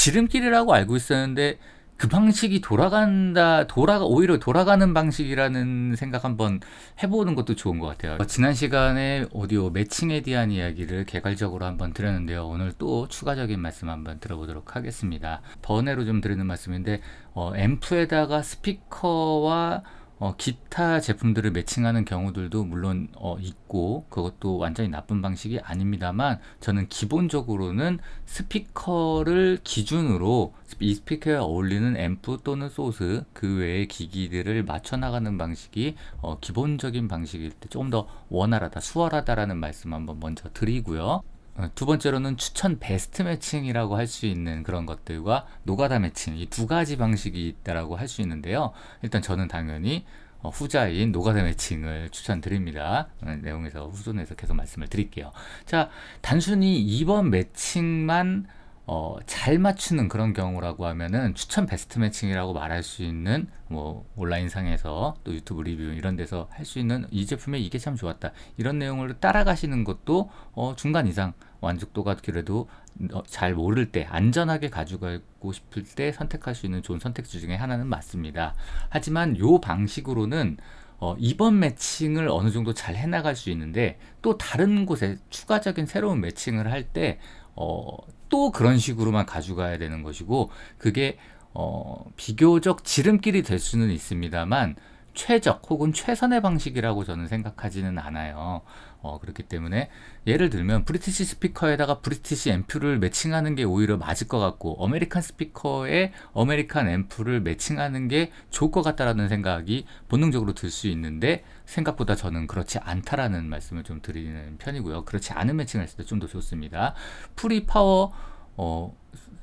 지름길이라고 알고 있었는데 그 방식이 돌아간다 돌아가 오히려 돌아가는 방식이라는 생각 한번 해보는 것도 좋은 것 같아요 어, 지난 시간에 오디오 매칭에 대한 이야기를 개괄적으로 한번 드렸는데요 오늘 또 추가적인 말씀 한번 들어보도록 하겠습니다 번외로 좀 드리는 말씀인데 어, 앰프에다가 스피커와 어, 기타 제품들을 매칭하는 경우들도 물론 어, 있고 그것도 완전히 나쁜 방식이 아닙니다만 저는 기본적으로는 스피커를 기준으로 이 스피커에 어울리는 앰프 또는 소스 그 외의 기기들을 맞춰 나가는 방식이 어, 기본적인 방식일 때 조금 더 원활하다 수월하다라는 말씀 한번 먼저 드리고요. 어, 두 번째로는 추천 베스트 매칭이라고 할 수 있는 그런 것들과 노가다 매칭 이 두 가지 방식이 있다라고 할 수 있는데요. 일단 저는 당연히 어, 후자인 노가다 매칭을 추천드립니다. 어, 내용에서 후손에서 계속 말씀을 드릴게요. 자, 단순히 2번 매칭만 어, 잘 맞추는 그런 경우라고 하면은 추천 베스트 매칭이라고 말할 수 있는 뭐 온라인 상에서 또 유튜브 리뷰 이런 데서 할 수 있는 이 제품에 이게 참 좋았다 이런 내용으로 따라가시는 것도 어, 중간 이상 완숙도가 그래도 어, 잘 모를 때 안전하게 가져가고 싶을 때 선택할 수 있는 좋은 선택지 중에 하나는 맞습니다. 하지만 요 방식으로는 어, 이번 매칭을 어느 정도 잘 해나갈 수 있는데 또 다른 곳에 추가적인 새로운 매칭을 할 때 어, 또 그런 식으로만 가져가야 되는 것이고 그게 어, 비교적 지름길이 될 수는 있습니다만 최적 혹은 최선의 방식이라고 저는 생각하지는 않아요. 어, 그렇기 때문에 예를 들면 브리티시 스피커에다가 브리티시 앰프를 매칭하는 게 오히려 맞을 것 같고 아메리칸 스피커에 아메리칸 앰프를 매칭하는 게 좋을 것 같다라는 생각이 본능적으로 들 수 있는데 생각보다 저는 그렇지 않다라는 말씀을 좀 드리는 편이고요. 그렇지 않은 매칭을 했을 때좀더 좋습니다. 프리 파워 어,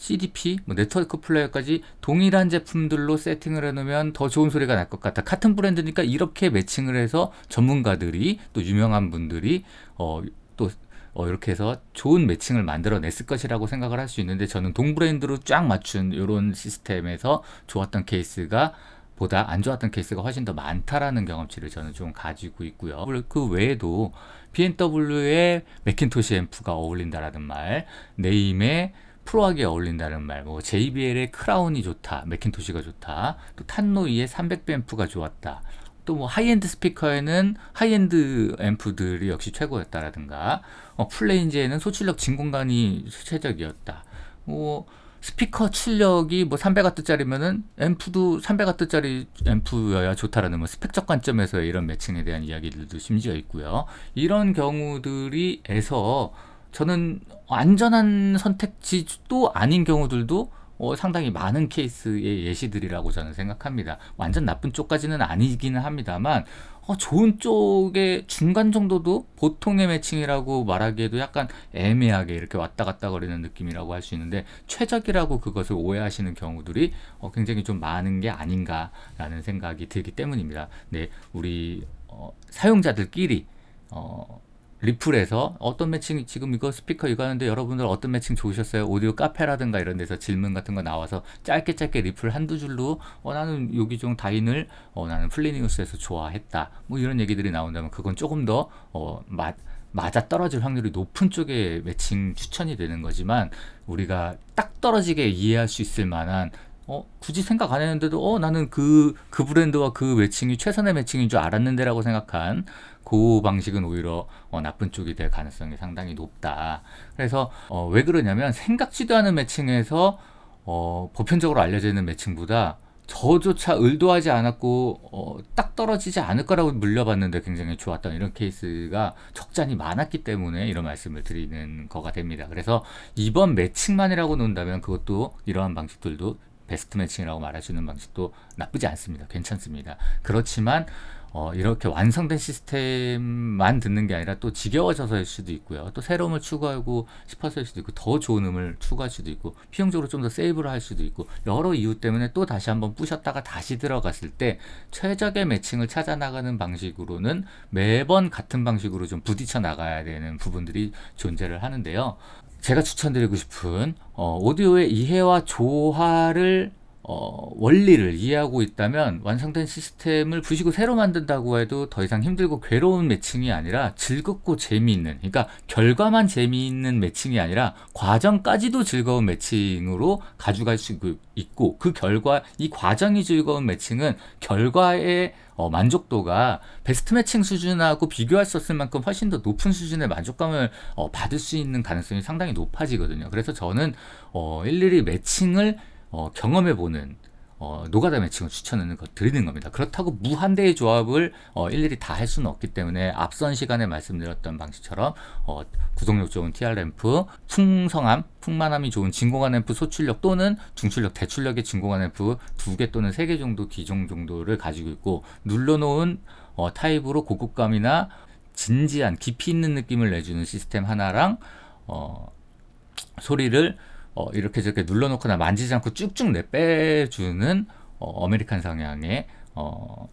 CDP, 뭐 네트워크 플레이어까지 동일한 제품들로 세팅을 해놓으면 더 좋은 소리가 날 것 같다. 같은 브랜드니까 이렇게 매칭을 해서 전문가들이 또 유명한 분들이 어, 또 어, 이렇게 해서 좋은 매칭을 만들어냈을 것이라고 생각을 할 수 있는데 저는 동브랜드로 쫙 맞춘 이런 시스템에서 좋았던 케이스가 보다 안 좋았던 케이스가 훨씬 더 많다라는 경험치를 저는 좀 가지고 있고요. 그 외에도 BMW의 맥킨토시 앰프가 어울린다라는 말, 네임의 프로하게 어울린다는 말, 뭐 JBL의 크라운이 좋다, 맥킨토시가 좋다, 또 탄노이의 300뱀프가 좋았다, 또 뭐 하이엔드 스피커에는 하이엔드 앰프들이 역시 최고였다라든가, 어, 플레인즈에는 소출력 진공관이 최적이었다, 뭐 스피커 출력이 뭐 300W짜리면은 앰프도 300W짜리 앰프여야 좋다라는 뭐 스펙적 관점에서 이런 매칭에 대한 이야기들도 심지어 있고요. 이런 경우들이에서 저는 안전한 선택지도 아닌 경우들도 어, 상당히 많은 케이스의 예시들이라고 저는 생각합니다. 완전 나쁜 쪽까지는 아니기는 합니다만 어, 좋은 쪽의 중간 정도도 보통의 매칭이라고 말하기에도 약간 애매하게 이렇게 왔다 갔다 거리는 느낌이라고 할 수 있는데 최적이라고 그것을 오해하시는 경우들이 어, 굉장히 좀 많은 게 아닌가라는 생각이 들기 때문입니다. 네, 우리 어, 사용자들끼리 어, 리플에서 어떤 매칭 지금 이거 스피커 이거 하는데 여러분들 어떤 매칭 좋으셨어요? 오디오 카페라든가 이런 데서 질문 같은 거 나와서 짧게 짧게 리플 한두 줄로 어 나는 요기종 다인을 어 나는 플리니우스에서 좋아했다 뭐 이런 얘기들이 나온다면 그건 조금 더 어 맛 맞아 떨어질 확률이 높은 쪽에 매칭 추천이 되는 거지만 우리가 딱 떨어지게 이해할 수 있을 만한 어, 굳이 생각 안 했는데도 어 나는 그그 그 브랜드와 그 매칭이 최선의 매칭인 줄 알았는데라고 생각한 그 방식은 오히려 어, 나쁜 쪽이 될 가능성이 상당히 높다. 그래서 어, 왜 그러냐면 생각지도 않은 매칭에서 어, 보편적으로 알려져 있는 매칭보다 저조차 의도하지 않았고 어, 딱 떨어지지 않을 거라고 물려봤는데 굉장히 좋았던 이런 케이스가 적잖이 많았기 때문에 이런 말씀을 드리는 거가 됩니다. 그래서 이번 매칭만이라고 논다면 그것도 이러한 방식들도 베스트 매칭이라고 말할 수 있는 방식도 나쁘지 않습니다. 괜찮습니다. 그렇지만 어, 이렇게 완성된 시스템만 듣는 게 아니라 또 지겨워져서일 수도 있고요. 또 새로움을 추구하고 싶어서일 수도 있고 더 좋은 음을 추구할 수도 있고 비용적으로 좀 더 세이브를 할 수도 있고 여러 이유 때문에 또 다시 한번 뿌셨다가 다시 들어갔을 때 최적의 매칭을 찾아 나가는 방식으로는 매번 같은 방식으로 좀 부딪혀 나가야 되는 부분들이 존재를 하는데요. 제가 추천드리고 싶은 어, 오디오의 이해와 조화를 어, 원리를 이해하고 있다면 완성된 시스템을 부시고 새로 만든다고 해도 더 이상 힘들고 괴로운 매칭이 아니라 즐겁고 재미있는 그러니까 결과만 재미있는 매칭이 아니라 과정까지도 즐거운 매칭으로 가져갈 수 그 있고 그 결과 이 과정이 즐거운 매칭은 결과의 어, 만족도가 베스트 매칭 수준하고 비교할 수 없을 만큼 훨씬 더 높은 수준의 만족감을 어, 받을 수 있는 가능성이 상당히 높아지거든요. 그래서 저는 어, 일일이 매칭을 어, 경험해보는 어, 노가다 매칭을 추천하는 거 드리는 겁니다. 그렇다고 무한대의 조합을 어, 일일이 다 할 수는 없기 때문에 앞선 시간에 말씀드렸던 방식처럼 어, 구동력 좋은 TR 램프, 풍성함, 풍만함이 좋은 진공관 램프 소출력 또는 중출력, 대출력의 진공관 램프 두 개 또는 세 개 정도 기종 정도를 가지고 있고 눌러놓은 어, 타입으로 고급감이나 진지한 깊이 있는 느낌을 내주는 시스템 하나랑 어, 소리를 어, 이렇게 저렇게 눌러놓거나 만지지 않고 쭉쭉 내빼주는 어, 메리칸 성향의 어,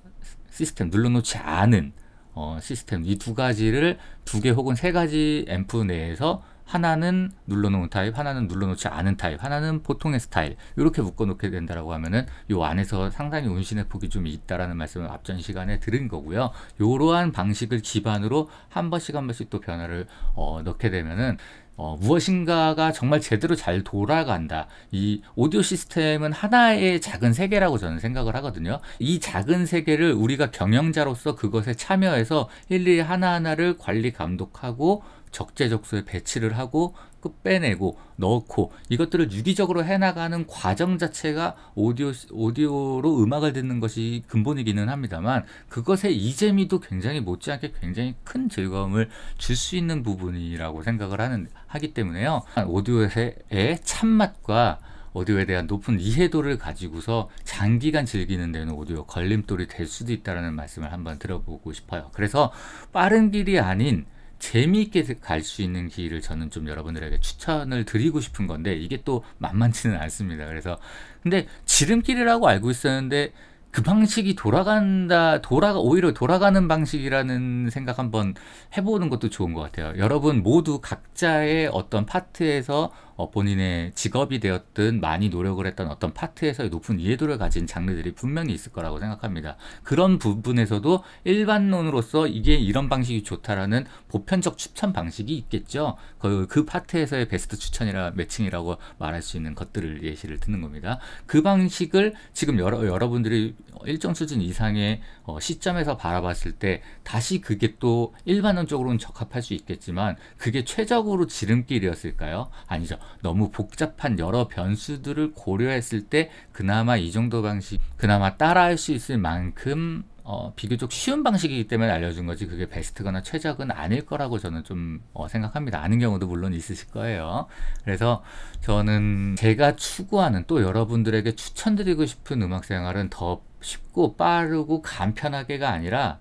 시스템 눌러놓지 않은 어, 시스템 이 두 가지를 두 개 혹은 세 가지 앰프 내에서 하나는 눌러놓은 타입, 하나는 눌러놓지 않은 타입, 하나는 보통의 스타일 이렇게 묶어놓게 된다라고 하면은 이 안에서 상당히 온신의 폭이 좀 있다라는 말씀을 앞전 시간에 들은 거고요. 이러한 방식을 기반으로 한 번씩 한 번씩 또 변화를 어, 넣게 되면은 어, 무엇인가가 정말 제대로 잘 돌아간다. 이 오디오 시스템은 하나의 작은 세계라고 저는 생각을 하거든요. 이 작은 세계를 우리가 경영자로서 그것에 참여해서 일일이 하나하나를 관리 감독하고 적재적소에 배치를 하고 그 빼내고 넣고 이것들을 유기적으로 해나가는 과정 자체가 오디오 오디오로 음악을 듣는 것이 근본이기는 합니다만 그것의 이재미도 굉장히 못지않게 굉장히 큰 즐거움을 줄 수 있는 부분이라고 생각을 하는 하기 때문에요 오디오의 참맛과 오디오에 대한 높은 이해도를 가지고서 장기간 즐기는 데는 오디오 걸림돌이 될 수도 있다는 말씀을 한번 들어보고 싶어요. 그래서 빠른 길이 아닌 재미있게 갈 수 있는 길을 저는 좀 여러분들에게 추천을 드리고 싶은 건데 이게 또 만만치는 않습니다. 그래서 근데 지름길이라고 알고 있었는데 그 방식이 돌아간다 돌아가 오히려 돌아가는 방식이라는 생각 한번 해보는 것도 좋은 것 같아요. 여러분 모두 각자의 어떤 파트에서 어, 본인의 직업이 되었든 많이 노력을 했던 어떤 파트에서의 높은 이해도를 가진 장르들이 분명히 있을 거라고 생각합니다. 그런 부분에서도 일반론으로서 이게 이런 방식이 좋다라는 보편적 추천 방식이 있겠죠. 그, 그 파트에서의 베스트 추천이라 매칭이라고 말할 수 있는 것들을 예시를 드는 겁니다. 그 방식을 지금 여러, 여러분들이 일정 수준 이상의 어, 시점에서 바라봤을 때 다시 그게 또 일반론적으로는 적합할 수 있겠지만 그게 최적으로 지름길이었을까요? 아니죠. 너무 복잡한 여러 변수들을 고려했을 때 그나마 이 정도 방식 그나마 따라할 수 있을 만큼 어, 비교적 쉬운 방식이기 때문에 알려준 거지 그게 베스트거나 최적은 아닐 거라고 저는 좀 어, 생각합니다. 아는 경우도 물론 있으실 거예요. 그래서 저는 제가 추구하는 또 여러분들에게 추천드리고 싶은 음악 생활은 더 쉽고 빠르고 간편하게가 아니라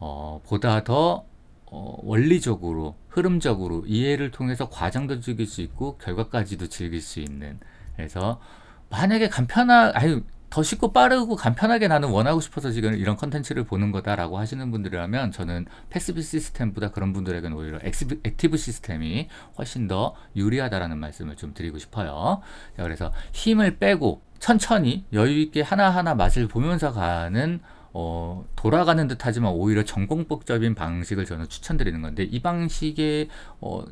어, 보다 더 어, 원리적으로 흐름적으로 이해를 통해서 과정도 즐길 수 있고 결과까지도 즐길 수 있는 그래서 만약에 간편한 아유 더 쉽고 빠르고 간편하게 나는 원하고 싶어서 지금 이런 컨텐츠를 보는 거다라고 하시는 분들이라면 저는 패스비 시스템보다 그런 분들에게는 오히려 엑스비, 액티브 시스템이 훨씬 더 유리하다라는 말씀을 좀 드리고 싶어요. 자, 그래서 힘을 빼고 천천히 여유 있게 하나하나 맛을 보면서 가는 어, 돌아가는 듯하지만 오히려 전공법적인 방식을 저는 추천드리는 건데 이 방식의 어,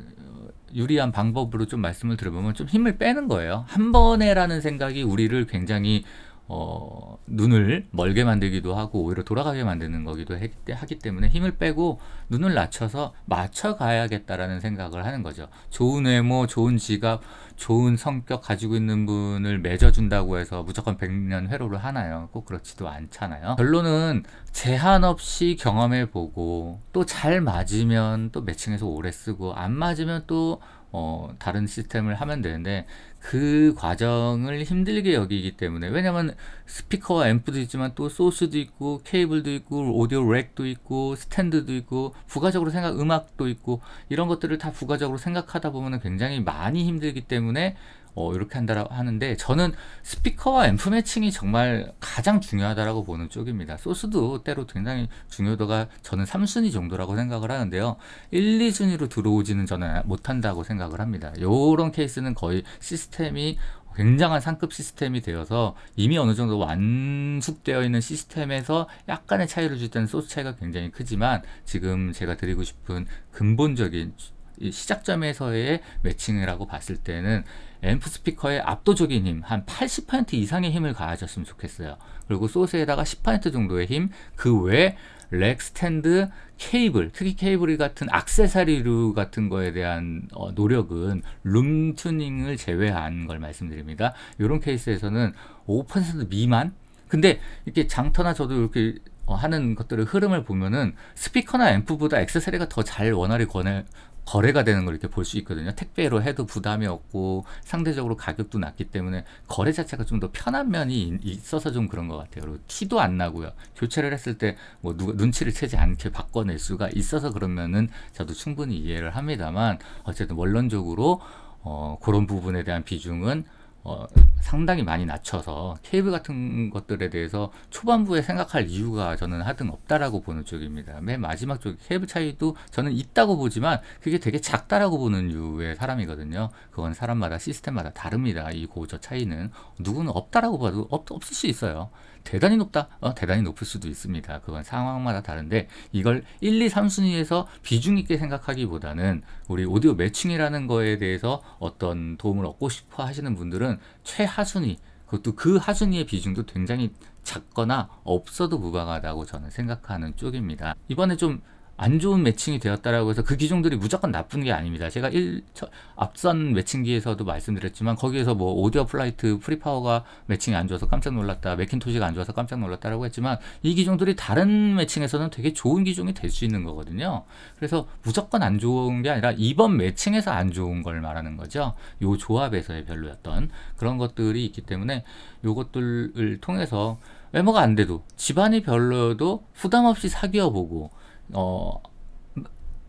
유리한 방법으로 좀 말씀을 들어보면 좀 힘을 빼는 거예요. 한 번에라는 생각이 우리를 굉장히 어, 눈을 멀게 만들기도 하고 오히려 돌아가게 만드는 거기도 하기 때문에 힘을 빼고 눈을 낮춰서 맞춰가야겠다라는 생각을 하는 거죠. 좋은 외모, 좋은 지갑, 좋은 성격 가지고 있는 분을 맺어준다고 해서 무조건 백년 회로를 하나요? 꼭 그렇지도 않잖아요. 결론은 제한 없이 경험해보고 또 잘 맞으면 또 매칭해서 오래 쓰고 안 맞으면 또 어, 다른 시스템을 하면 되는데 그 과정을 힘들게 여기기 때문에 왜냐면 스피커와 앰프도 있지만 또 소스도 있고 케이블도 있고 오디오 렉도 있고 스탠드도 있고 부가적으로 생각 음악도 있고 이런 것들을 다 부가적으로 생각하다 보면 굉장히 많이 힘들기 때문에 어, 이렇게 한다라고 하는데 저는 스피커와 앰프 매칭이 정말 가장 중요하다라고 보는 쪽입니다. 소스도 때로 굉장히 중요도가 저는 3순위 정도라고 생각을 하는데요. 1, 2순위로 들어오지는 저는 못한다고 생각을 합니다. 이런 케이스는 거의 시스템이 굉장한 상급 시스템이 되어서 이미 어느 정도 완숙되어 있는 시스템에서 약간의 차이를 줄 때는 소스 차이가 굉장히 크지만 지금 제가 드리고 싶은 근본적인 시작점에서의 매칭이라고 봤을 때는 앰프 스피커의 압도적인 힘, 한 80% 이상의 힘을 가하셨으면 좋겠어요. 그리고 소스에다가 10% 정도의 힘, 그 외에 렉 스탠드 케이블, 특히 케이블 같은 악세사리류 같은 거에 대한 어, 노력은 룸 튜닝을 제외한 걸 말씀드립니다. 이런 케이스에서는 5% 미만? 근데 이렇게 장터나 저도 이렇게 어, 하는 것들의 흐름을 보면은 스피커나 앰프보다 액세서리가 더 잘 원활히 권해, 거래가 되는 걸 이렇게 볼 수 있거든요. 택배로 해도 부담이 없고 상대적으로 가격도 낮기 때문에 거래 자체가 좀 더 편한 면이 있어서 좀 그런 것 같아요. 그리고 티도 안 나고요. 교체를 했을 때 뭐 누가 눈치를 채지 않게 바꿔낼 수가 있어서 그러면은 저도 충분히 이해를 합니다만 어쨌든 원론적으로 어, 그런 부분에 대한 비중은 어, 상당히 많이 낮춰서 케이블 같은 것들에 대해서 초반부에 생각할 이유가 저는 하등 없다라고 보는 쪽입니다. 맨 마지막 쪽 케이블 차이도 저는 있다고 보지만 그게 되게 작다라고 보는 유의 사람이거든요. 그건 사람마다 시스템마다 다릅니다. 이 고저 차이는 누구는 없다라고 봐도 없, 없을 수 있어요. 대단히 높다? 어, 대단히 높을 수도 있습니다. 그건 상황마다 다른데 이걸 1, 2, 3순위에서 비중 있게 생각하기보다는 우리 오디오 매칭이라는 거에 대해서 어떤 도움을 얻고 싶어 하시는 분들은 최하순위 그것도 그 하순위의 비중도 굉장히 작거나 없어도 무방하다고 저는 생각하는 쪽입니다. 이번에 좀안 좋은 매칭이 되었다라고 해서 그 기종들이 무조건 나쁜 게 아닙니다. 제가 1, 첫, 앞선 매칭기에서도 말씀드렸지만 거기에서 뭐 오디오 플라이트 프리파워가 매칭이 안 좋아서 깜짝 놀랐다. 맥킨토시가 안 좋아서 깜짝 놀랐다라고 했지만 이 기종들이 다른 매칭에서는 되게 좋은 기종이 될 수 있는 거거든요. 그래서 무조건 안 좋은 게 아니라 이번 매칭에서 안 좋은 걸 말하는 거죠. 요 조합에서의 별로였던 그런 것들이 있기 때문에 요것들을 통해서 외모가 안 돼도 집안이 별로여도 부담 없이 사귀어 보고 어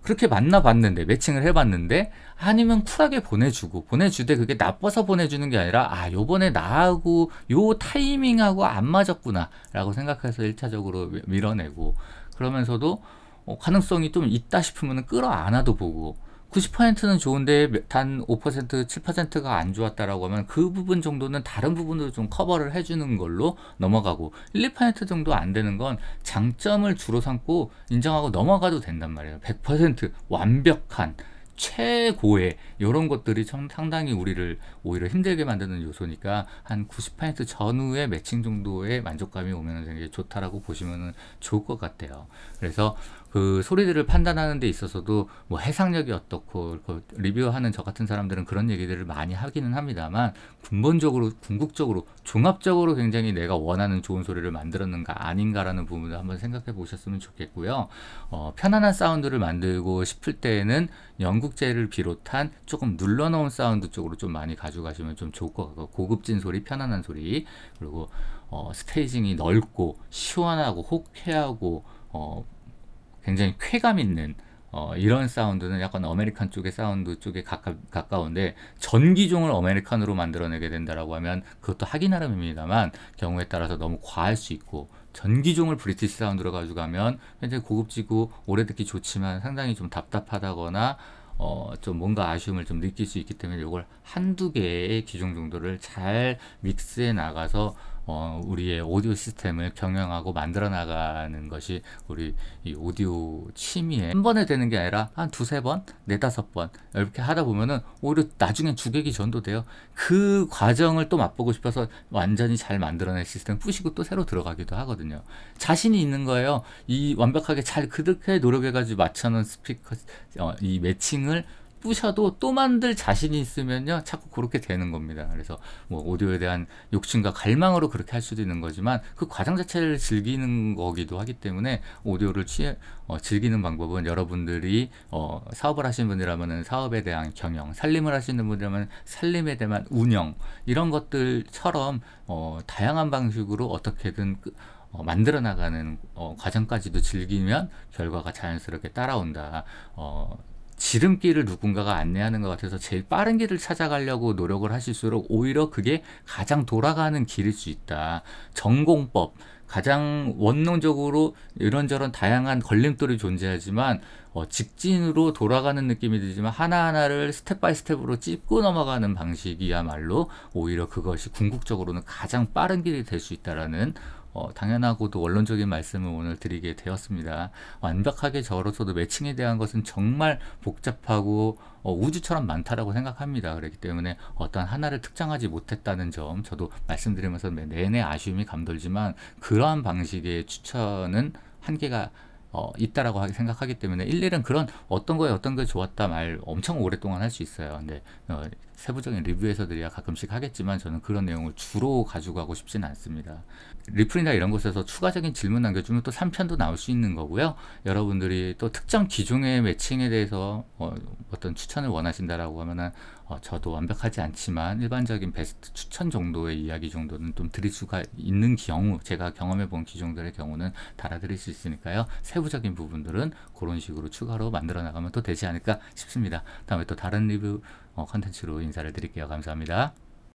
그렇게 만나봤는데 매칭을 해봤는데 아니면 쿨하게 보내주고 보내주되 그게 나빠서 보내주는 게 아니라 아 요번에 나하고 요 타이밍하고 안 맞았구나 라고 생각해서 1차적으로 밀어내고 그러면서도 어, 가능성이 좀 있다 싶으면 끌어안아도 보고 90%는 좋은데 단 5%, 7%가 안 좋았다라고 하면 그 부분 정도는 다른 부분으로 좀 커버를 해주는 걸로 넘어가고 1, 2% 정도 안 되는 건 장점을 주로 삼고 인정하고 넘어가도 된단 말이에요. 100% 완벽한 최고의 이런 것들이 상당히 우리를 오히려 힘들게 만드는 요소니까 한 90% 전후의 매칭 정도의 만족감이 오면 되게 좋다라고 보시면 좋을 것 같아요. 그래서 그 소리들을 판단하는 데 있어서도 뭐 해상력이 어떻고 그 리뷰하는 저 같은 사람들은 그런 얘기들을 많이 하기는 합니다만 근본적으로 궁극적으로 종합적으로 굉장히 내가 원하는 좋은 소리를 만들었는가 아닌가라는 부분을 한번 생각해 보셨으면 좋겠고요. 어, 편안한 사운드를 만들고 싶을 때에는 영국제를 비롯한 조금 눌러놓은 사운드 쪽으로 좀 많이 가져가시면 좀 좋을 것 같고 고급진 소리, 편안한 소리 그리고 어, 스테이징이 넓고 시원하고 호쾌하고 어, 굉장히 쾌감 있는 어, 이런 사운드는 약간 아메리칸 쪽의 사운드 쪽에 가까, 가까운데 전기종을 아메리칸으로 만들어내게 된다라고 하면 그것도 하기 나름입니다만 경우에 따라서 너무 과할 수 있고 전기종을 브리티시 사운드로 가져가면 굉장히 고급지고 오래 듣기 좋지만 상당히 좀 답답하다거나 어, 좀 뭔가 아쉬움을 좀 느낄 수 있기 때문에 이걸 한두 개의 기종 정도를 잘 믹스해 나가서 어, 우리의 오디오 시스템을 경영하고 만들어 나가는 것이 우리 이 오디오 취미에 한 번에 되는 게 아니라 한 두세 번, 네다섯 번 이렇게 하다 보면은 오히려 나중에 주객이 전도돼요. 그 과정을 또 맛보고 싶어서 완전히 잘 만들어낸 시스템 뿌시고 또 새로 들어가기도 하거든요. 자신이 있는 거예요. 이 완벽하게 잘그득해 노력해가지고 맞춰놓은 스피커 어, 이 매칭을 뿌셔도 또 만들 자신이 있으면요 자꾸 그렇게 되는 겁니다. 그래서 뭐 오디오에 대한 욕심과 갈망으로 그렇게 할 수도 있는 거지만 그 과정 자체를 즐기는 거기도 하기 때문에 오디오를 취해 어, 즐기는 방법은 여러분들이 어, 사업을 하시는 분이라면 사업에 대한 경영, 살림을 하시는 분이라면 살림에 대한 운영 이런 것들처럼 어, 다양한 방식으로 어떻게든 그, 어, 만들어 나가는 어, 과정까지도 즐기면 결과가 자연스럽게 따라온다. 어, 지름길을 누군가가 안내하는 것 같아서 제일 빠른 길을 찾아가려고 노력을 하실수록 오히려 그게 가장 돌아가는 길일 수 있다. 전공법. 가장 원론적으로 이런저런 다양한 걸림돌이 존재하지만 어, 직진으로 돌아가는 느낌이 들지만 하나하나를 스텝 바이 스텝으로 찝고 넘어가는 방식이야말로 오히려 그것이 궁극적으로는 가장 빠른 길이 될 수 있다라는 어, 당연하고도 원론적인 말씀을 오늘 드리게 되었습니다. 완벽하게 저로서도 매칭에 대한 것은 정말 복잡하고 어, 우주처럼 많다라고 생각합니다. 그렇기 때문에 어떤 하나를 특정하지 못했다는 점 저도 말씀드리면서 내내 아쉬움이 감돌지만 그러한 방식의 추천은 한계가 어, 있다라고 생각하기 때문에 일일은 그런 어떤 거에 어떤 게 좋았다 말 엄청 오랫동안 할 수 있어요. 근데 어, 세부적인 리뷰에서들이야 가끔씩 하겠지만 저는 그런 내용을 주로 가지고 가고 싶지는 않습니다. 리플이나 이런 곳에서 추가적인 질문 남겨주면 또 3편도 나올 수 있는 거고요. 여러분들이 또 특정 기종의 매칭에 대해서 어, 떤 추천을 원하신다라고 하면은 어, 저도 완벽하지 않지만 일반적인 베스트 추천 정도의 이야기 정도는 좀 드릴 수가 있는 경우 제가 경험해 본 기종들의 경우는 달아드릴 수 있으니까요. 세부적인 부분들은 그런 식으로 추가로 만들어 나가면 또 되지 않을까 싶습니다. 다음에 또 다른 리뷰 어, 컨텐츠로 인사를 드릴게요. 감사합니다.